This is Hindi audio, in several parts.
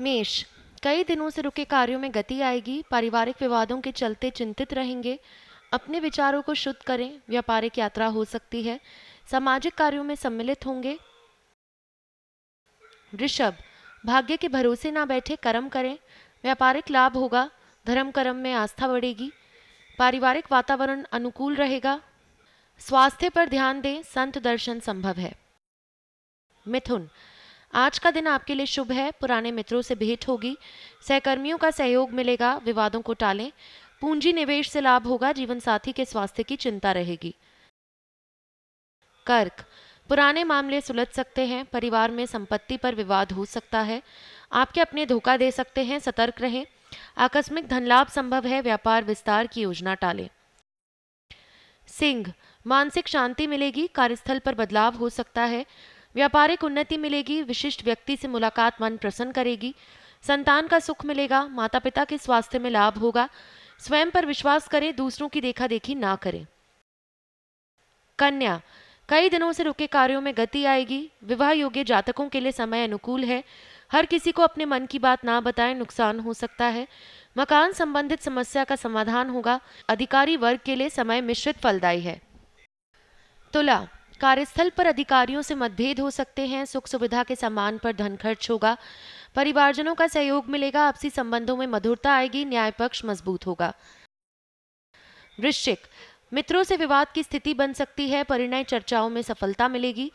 मेष कई दिनों से रुके कार्यों में गति आएगी पारिवारिक विवादों के चलते चिंतित रहेंगे अपने विचारों को शुद्ध करें व्यापारिक यात्रा हो सकती है सामाजिक कार्यों में सम्मिलित होंगे ऋषभ भाग्य के भरोसे ना बैठे कर्म करें व्यापारिक लाभ होगा धर्म कर्म में आस्था बढ़ेगी पारिवारिक वातावरण अनुकूल रहेगा स्वास्थ्य पर ध्यान दें संत दर्शन संभव है मिथुन आज का दिन आपके लिए शुभ है पुराने मित्रों से भेंट होगी सहकर्मियों का सहयोग मिलेगा विवादों को टालें पूंजी निवेश से लाभ होगा जीवन साथी के स्वास्थ्य की चिंता रहेगी कर्क पुराने मामले सुलझ सकते हैं परिवार में संपत्ति पर विवाद हो सकता है आपके अपने धोखा दे सकते हैं सतर्क रहें आकस्मिक धन लाभ संभव है व्यापार विस्तार की योजना टालें सिंह मानसिक शांति मिलेगी कार्यस्थल पर बदलाव हो सकता है व्यापारिक उन्नति मिलेगी विशिष्ट व्यक्ति से मुलाकात मन प्रसन्न करेगी संतान का सुख मिलेगा माता पिता के स्वास्थ्य में लाभ होगा स्वयं पर विश्वास करें दूसरों की देखा देखी ना करें कन्या कई दिनों से रुके कार्यों में गति आएगी विवाह योग्य जातकों के लिए समय अनुकूल है हर किसी को अपने मन की बात ना बताएं नुकसान हो सकता है मकान संबंधित समस्या का समाधान होगा अधिकारी वर्ग के लिए समय मिश्रित फलदायी है तुला कार्यस्थल पर अधिकारियों से मतभेद हो सकते हैं सुख सुविधा के सम्मान पर धन खर्च होगा परिवारजनों का सहयोग मिलेगा आपसी संबंधों में मधुरता आएगी न्याय पक्ष मजबूत होगा वृश्चिक मित्रों से विवाद की स्थिति बन सकती है परिणय चर्चाओं में सफलता मिलेगी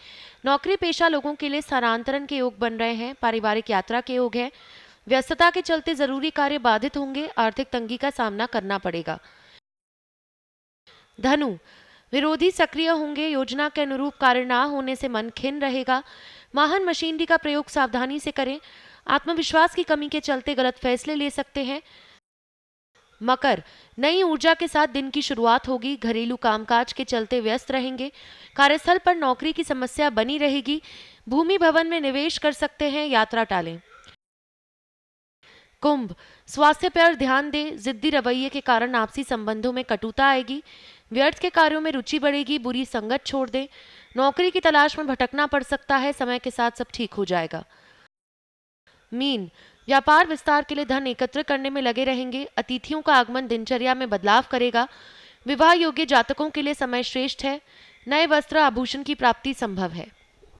नौकरी पेशा लोगों के लिए स्थानांतरण के योग बन रहे हैं पारिवारिक यात्रा के योग है व्यस्तता के चलते जरूरी कार्य बाधित होंगे आर्थिक तंगी का सामना करना पड़ेगा धनु विरोधी सक्रिय होंगे योजना के अनुरूप कार्य ना होने से मन खिन रहेगा वाहन मशीनरी का प्रयोग सावधानी से करें आत्मविश्वास की कमी के चलते गलत फैसले ले सकते हैं मकर नई ऊर्जा के साथ दिन की शुरुआत होगी घरेलू कामकाज के चलते व्यस्त रहेंगे कार्यस्थल पर नौकरी की समस्या बनी रहेगी भूमि भवन में निवेश कर सकते हैं यात्रा टालें कुंभ स्वास्थ्य पर ध्यान दें जिद्दी रवैये के कारण आपसी संबंधों में कटुता आएगी व्यर्थ के कार्यों में रुचि बढ़ेगी बुरी संगत छोड़ दें नौकरी की तलाश में भटकना पड़ सकता है समय के साथ सब ठीक हो जाएगा मीन व्यापार विस्तार के लिए धन एकत्र करने में लगे रहेंगे अतिथियों का आगमन दिनचर्या में बदलाव करेगा विवाह योग्य जातकों के लिए समय श्रेष्ठ है नए वस्त्र आभूषण की प्राप्ति संभव है